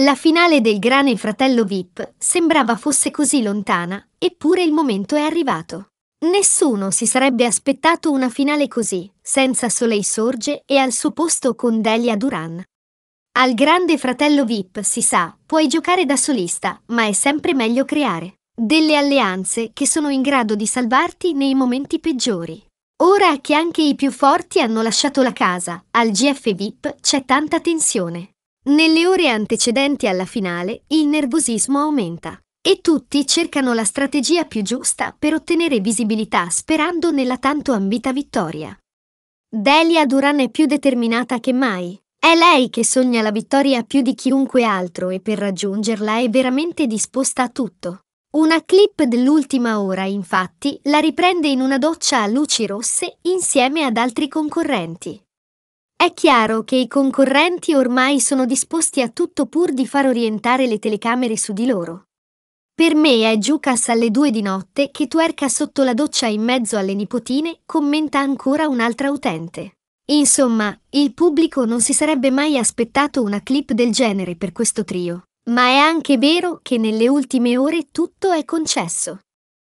La finale del Grande Fratello VIP sembrava fosse così lontana, eppure il momento è arrivato. Nessuno si sarebbe aspettato una finale così, senza Soleil Sorge e al suo posto con Delia Duran. Al Grande Fratello VIP, si sa, puoi giocare da solista, ma è sempre meglio creare delle alleanze che sono in grado di salvarti nei momenti peggiori. Ora che anche i più forti hanno lasciato la casa, al GF VIP c'è tanta tensione. Nelle ore antecedenti alla finale il nervosismo aumenta e tutti cercano la strategia più giusta per ottenere visibilità sperando nella tanto ambita vittoria. Delia Duran è più determinata che mai. È lei che sogna la vittoria più di chiunque altro e per raggiungerla è veramente disposta a tutto. Una clip dell'ultima ora, infatti, la riprende in una doccia a luci rosse insieme ad altri concorrenti. È chiaro che i concorrenti ormai sono disposti a tutto pur di far orientare le telecamere su di loro. Per me è Giucas alle due di notte che tuerca sotto la doccia in mezzo alle nipotine, commenta ancora un'altra utente. Insomma, il pubblico non si sarebbe mai aspettato una clip del genere per questo trio. Ma è anche vero che nelle ultime ore tutto è concesso.